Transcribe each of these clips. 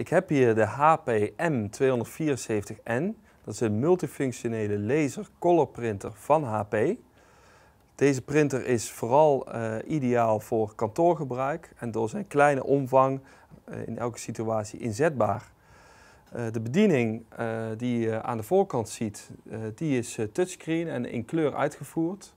Ik heb hier de HP-M274N. Dat is een multifunctionele laser printer van HP. Deze printer is vooral eh, ideaal voor kantoorgebruik en door zijn kleine omvang eh, in elke situatie inzetbaar. Eh, de bediening die je aan de voorkant ziet, die is touchscreen en in kleur uitgevoerd.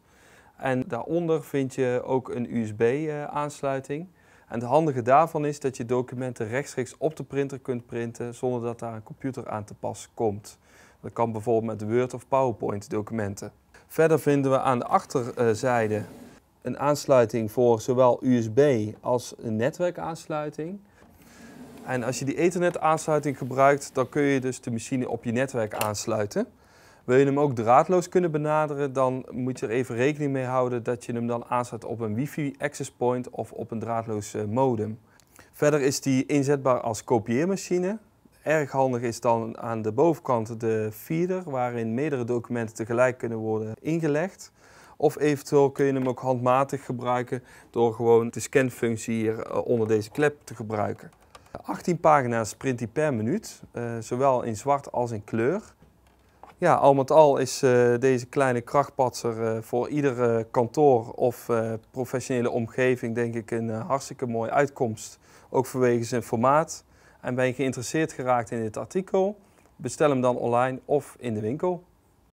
En daaronder vind je ook een USB-aansluiting. En het handige daarvan is dat je documenten rechtstreeks op de printer kunt printen zonder dat daar een computer aan te pas komt. Dat kan bijvoorbeeld met Word of PowerPoint documenten. Verder vinden we aan de achterzijde een aansluiting voor zowel USB als een netwerkaansluiting. En als je die ethernet aansluiting gebruikt, dan kun je dus de machine op je netwerk aansluiten. Wil je hem ook draadloos kunnen benaderen, dan moet je er even rekening mee houden dat je hem dan aanzet op een wifi access point of op een draadloos eh, modem. Verder is die inzetbaar als kopieermachine. Erg handig is dan aan de bovenkant de feeder, waarin meerdere documenten tegelijk kunnen worden ingelegd. Of eventueel kun je hem ook handmatig gebruiken door gewoon de scanfunctie hier eh, onder deze klep te gebruiken. 18 pagina's print hij per minuut, eh, zowel in zwart als in kleur. Ja, al met al is eh, deze kleine krachtpatser eh, voor ieder eh, kantoor of professionele omgeving denk ik een hartstikke mooie uitkomst. Ook vanwege zijn formaat. En ben je geïnteresseerd geraakt in dit artikel, bestel hem dan online of in de winkel.